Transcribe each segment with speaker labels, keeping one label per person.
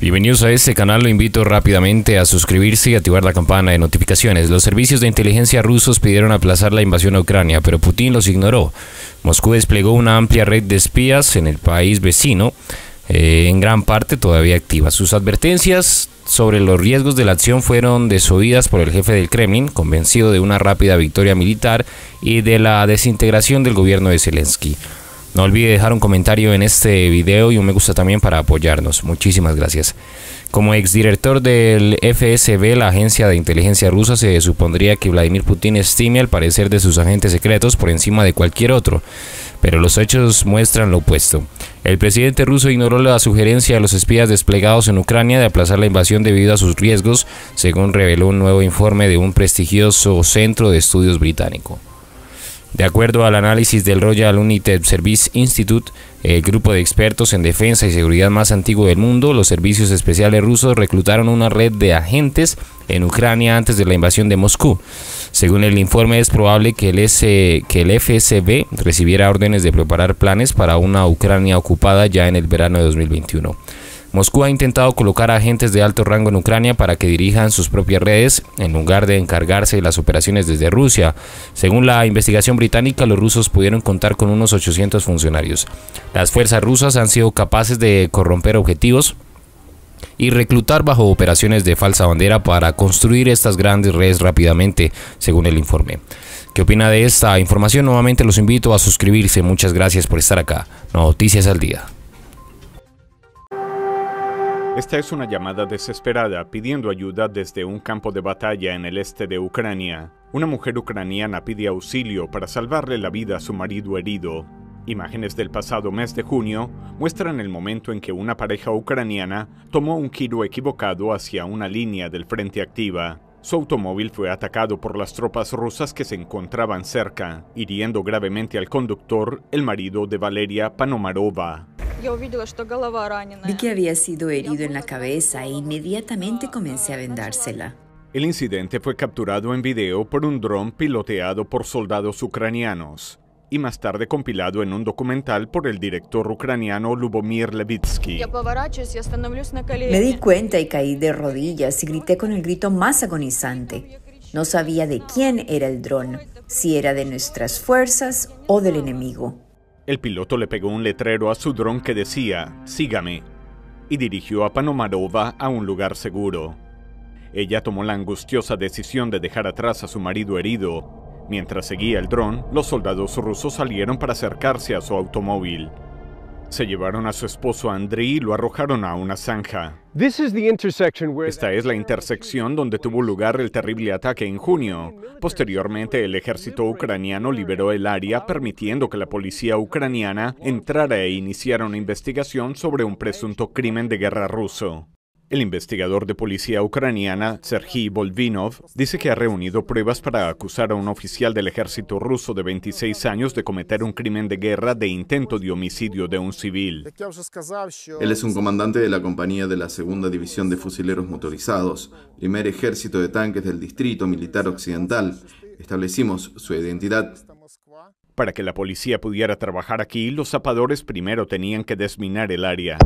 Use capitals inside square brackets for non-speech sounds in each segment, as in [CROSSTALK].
Speaker 1: Bienvenidos a este canal, lo invito rápidamente a suscribirse y activar la campana de notificaciones. Los servicios de inteligencia rusos pidieron aplazar la invasión a Ucrania, pero Putin los ignoró. Moscú desplegó una amplia red de espías en el país vecino, eh, en gran parte todavía activa. Sus advertencias sobre los riesgos de la acción fueron desoídas por el jefe del Kremlin, convencido de una rápida victoria militar y de la desintegración del gobierno de Zelensky. No olvide dejar un comentario en este video y un me gusta también para apoyarnos. Muchísimas gracias. Como exdirector del FSB, la agencia de inteligencia rusa, se supondría que Vladimir Putin estime al parecer de sus agentes secretos por encima de cualquier otro, pero los hechos muestran lo opuesto. El presidente ruso ignoró la sugerencia de los espías desplegados en Ucrania de aplazar la invasión debido a sus riesgos, según reveló un nuevo informe de un prestigioso centro de estudios británico. De acuerdo al análisis del Royal United Service Institute, el eh, grupo de expertos en defensa y seguridad más antiguo del mundo, los servicios especiales rusos reclutaron una red de agentes en Ucrania antes de la invasión de Moscú. Según el informe, es probable que el, que el FSB recibiera órdenes de preparar planes para una Ucrania ocupada ya en el verano de 2021. Moscú ha intentado colocar agentes de alto rango en Ucrania para que dirijan sus propias redes en lugar de encargarse de las operaciones desde Rusia. Según la investigación británica, los rusos pudieron contar con unos 800 funcionarios. Las fuerzas rusas han sido capaces de corromper objetivos y reclutar bajo operaciones de falsa bandera para construir estas grandes redes rápidamente, según el informe. ¿Qué opina de esta información? Nuevamente los invito a suscribirse. Muchas gracias por estar acá. Noticias al día.
Speaker 2: Esta es una llamada desesperada pidiendo ayuda desde un campo de batalla en el este de Ucrania. Una mujer ucraniana pide auxilio para salvarle la vida a su marido herido. Imágenes del pasado mes de junio muestran el momento en que una pareja ucraniana tomó un giro equivocado hacia una línea del frente activa. Su automóvil fue atacado por las tropas rusas que se encontraban cerca, hiriendo gravemente al conductor, el marido de Valeria Panomarova. Vi
Speaker 3: que había sido herido en la cabeza e inmediatamente comencé a vendársela.
Speaker 2: El incidente fue capturado en video por un dron piloteado por soldados ucranianos y más tarde compilado en un documental por el director ucraniano Lubomir Levitsky. Me di
Speaker 3: cuenta y caí de rodillas y grité con el grito más agonizante. No sabía de quién era el dron, si era de nuestras fuerzas o del enemigo.
Speaker 2: El piloto le pegó un letrero a su dron que decía, sígame, y dirigió a Panomarova a un lugar seguro. Ella tomó la angustiosa decisión de dejar atrás a su marido herido. Mientras seguía el dron, los soldados rusos salieron para acercarse a su automóvil. Se llevaron a su esposo Andriy y lo arrojaron a una zanja. Esta es la intersección donde tuvo lugar el terrible ataque en junio. Posteriormente, el ejército ucraniano liberó el área permitiendo que la policía ucraniana entrara e iniciara una investigación sobre un presunto crimen de guerra ruso. El investigador de policía ucraniana Sergei Volvinov, dice que ha reunido pruebas para acusar a un oficial del ejército ruso de 26 años de cometer un crimen de guerra de intento de homicidio de un civil. Él es un comandante de la compañía de la Segunda División de Fusileros Motorizados, primer ejército de tanques del Distrito Militar Occidental. Establecimos su identidad. Para que la policía pudiera trabajar aquí, los zapadores primero tenían que desminar el área.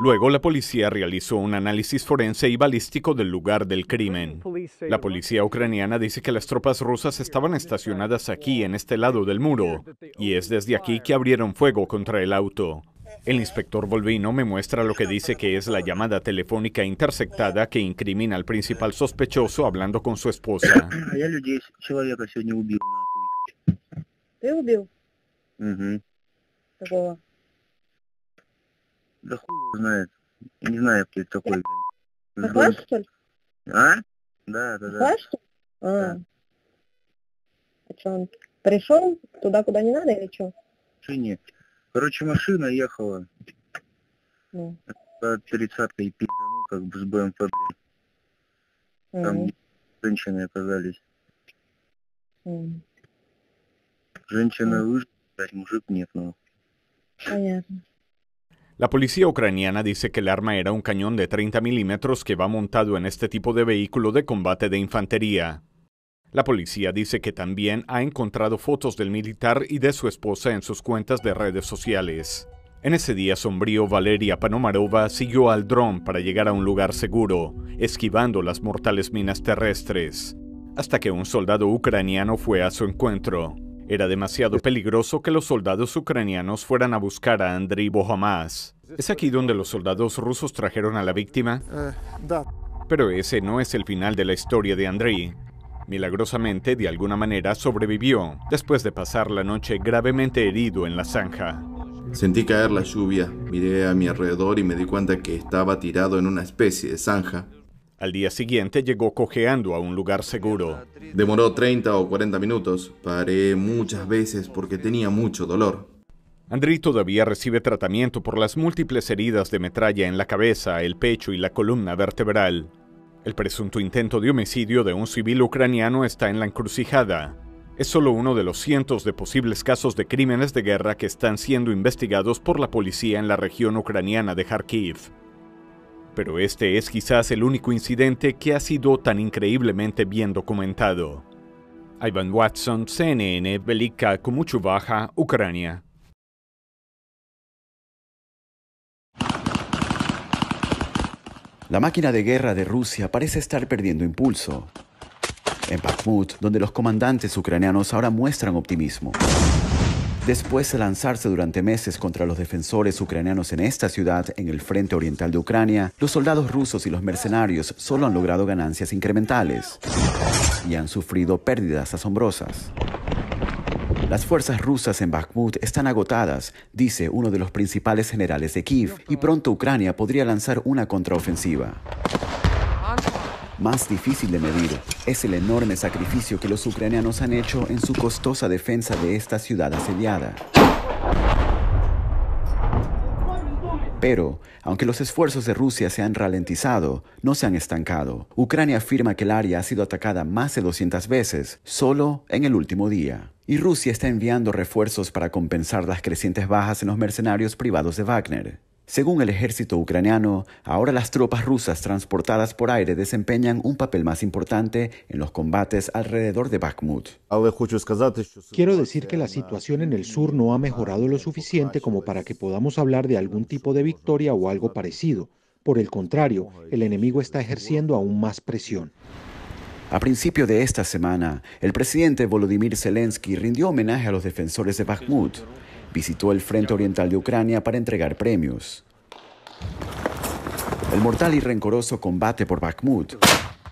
Speaker 2: Luego la policía realizó un análisis forense y balístico del lugar del crimen. La policía ucraniana dice que las tropas rusas estaban estacionadas aquí, en este lado del muro, y es desde aquí que abrieron fuego contra el auto. El inspector Volvino me muestra lo que dice que es la llamada telefónica interceptada que incrimina al principal sospechoso hablando con su esposa.
Speaker 1: [COUGHS]
Speaker 2: Да хуй его знает.
Speaker 3: Не знаю, кто это такой, блядь. Хваш, что ли? А? Да, да, да. Хваш,
Speaker 4: что ли? А. Да. А, а что, он пришел туда, куда не надо
Speaker 1: или что? Машине. Короче, машина ехала. Ну. Тридцатка и пиздану, как бы с БМП, блядь. Там угу.
Speaker 2: женщины оказались. Угу. Женщина угу. выжила, мужик нет, ну. Понятно. La policía ucraniana dice que el arma era un cañón de 30 milímetros que va montado en este tipo de vehículo de combate de infantería. La policía dice que también ha encontrado fotos del militar y de su esposa en sus cuentas de redes sociales. En ese día sombrío, Valeria Panomarova siguió al dron para llegar a un lugar seguro, esquivando las mortales minas terrestres, hasta que un soldado ucraniano fue a su encuentro. Era demasiado peligroso que los soldados ucranianos fueran a buscar a Andriy Bohamas. ¿Es aquí donde los soldados rusos trajeron a la víctima? Eh, Pero ese no es el final de la historia de Andriy. Milagrosamente, de alguna manera, sobrevivió, después de pasar la noche gravemente herido en la zanja.
Speaker 4: Sentí caer la lluvia, miré a mi alrededor y me di cuenta
Speaker 2: que estaba tirado en una especie de zanja. Al día siguiente llegó cojeando a un lugar seguro. Demoró 30 o 40 minutos. Paré muchas veces porque tenía mucho dolor. Andriy todavía recibe tratamiento por las múltiples heridas de metralla en la cabeza, el pecho y la columna vertebral. El presunto intento de homicidio de un civil ucraniano está en la encrucijada. Es solo uno de los cientos de posibles casos de crímenes de guerra que están siendo investigados por la policía en la región ucraniana de Kharkiv pero este es quizás el único incidente que ha sido tan increíblemente bien documentado. Ivan Watson, CNN, Velika baja Ucrania.
Speaker 3: La máquina de guerra de Rusia parece estar perdiendo impulso. En Bakhmut, donde los comandantes ucranianos ahora muestran optimismo. Después de lanzarse durante meses contra los defensores ucranianos en esta ciudad, en el frente oriental de Ucrania, los soldados rusos y los mercenarios solo han logrado ganancias incrementales y han sufrido pérdidas asombrosas. Las fuerzas rusas en Bakhmut están agotadas, dice uno de los principales generales de Kiev, y pronto Ucrania podría lanzar una contraofensiva más difícil de medir es el enorme sacrificio que los ucranianos han hecho en su costosa defensa de esta ciudad asediada. Pero, aunque los esfuerzos de Rusia se han ralentizado, no se han estancado. Ucrania afirma que el área ha sido atacada más de 200 veces, solo en el último día. Y Rusia está enviando refuerzos para compensar las crecientes bajas en los mercenarios privados de Wagner. Según el ejército ucraniano, ahora las tropas rusas transportadas por aire desempeñan un papel más importante en los combates alrededor de Bakhmut.
Speaker 1: Quiero decir que la situación en el sur no ha mejorado lo suficiente como para que podamos hablar de algún tipo de victoria o algo parecido. Por el contrario, el enemigo está ejerciendo aún más presión. A
Speaker 3: principio de esta semana, el presidente Volodymyr Zelensky rindió homenaje a los defensores de Bakhmut visitó el Frente Oriental de Ucrania para entregar premios. El mortal y rencoroso combate por Bakhmut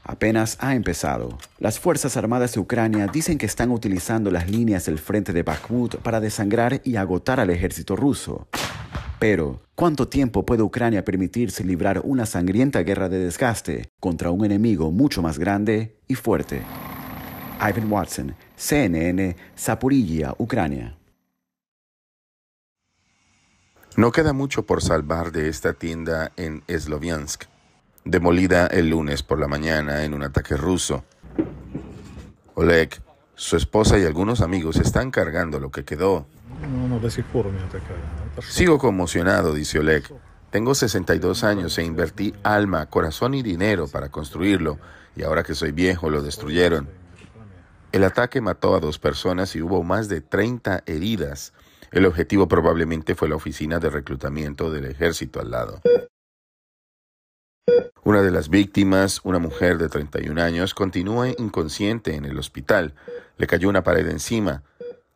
Speaker 3: apenas ha empezado. Las Fuerzas Armadas de Ucrania dicen que están utilizando las líneas del frente de Bakhmut para desangrar y agotar al ejército ruso. Pero, ¿cuánto tiempo puede Ucrania permitirse librar una sangrienta guerra de desgaste contra un enemigo mucho más grande y fuerte?
Speaker 4: Ivan Watson, CNN, Zaporilla, Ucrania. No queda mucho por salvar de esta tienda en Sloviansk, demolida el lunes por la mañana en un ataque ruso. Oleg, su esposa y algunos amigos están cargando lo que quedó. Sigo conmocionado, dice Oleg. Tengo 62 años e invertí alma, corazón y dinero para construirlo, y ahora que soy viejo lo destruyeron. El ataque mató a dos personas y hubo más de 30 heridas. El objetivo probablemente fue la oficina de reclutamiento del ejército al lado. Una de las víctimas, una mujer de 31 años, continúa inconsciente en el hospital. Le cayó una pared encima,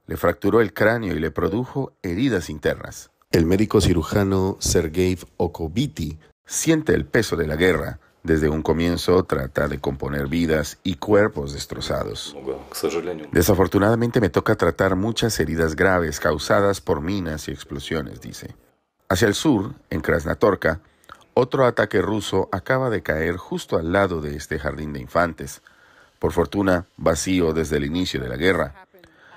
Speaker 4: le fracturó el cráneo y le produjo heridas internas. El médico cirujano Sergei Okoviti siente el peso de la guerra. Desde un comienzo trata de componer vidas y cuerpos destrozados. Desafortunadamente me toca tratar muchas heridas graves causadas por minas y explosiones, dice. Hacia el sur, en Krasnatorka, otro ataque ruso acaba de caer justo al lado de este jardín de infantes, por fortuna vacío desde el inicio de la guerra.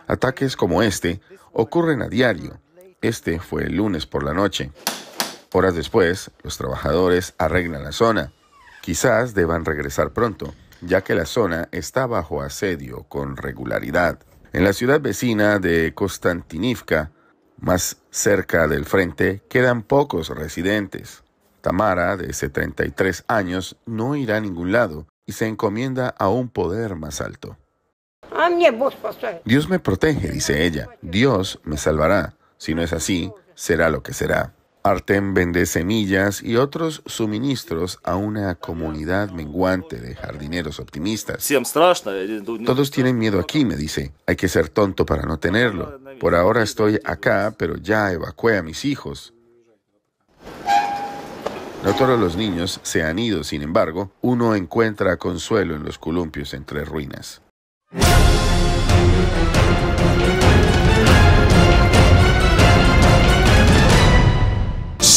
Speaker 4: Ataques como este ocurren a diario. Este fue el lunes por la noche. Horas después, los trabajadores arreglan la zona Quizás deban regresar pronto, ya que la zona está bajo asedio con regularidad. En la ciudad vecina de Konstantinivka, más cerca del frente, quedan pocos residentes. Tamara, de 73 años, no irá a ningún lado y se encomienda a un poder más alto.
Speaker 2: Ah, pues, eh.
Speaker 4: Dios me protege, dice ella. Dios me salvará. Si no es así, será lo que será. Artem vende semillas y otros suministros a una comunidad menguante de jardineros optimistas. Todos tienen miedo aquí, me dice. Hay que ser tonto para no tenerlo. Por ahora estoy acá, pero ya evacué a mis hijos. No todos los niños se han ido, sin embargo, uno encuentra consuelo en los columpios entre
Speaker 1: ruinas.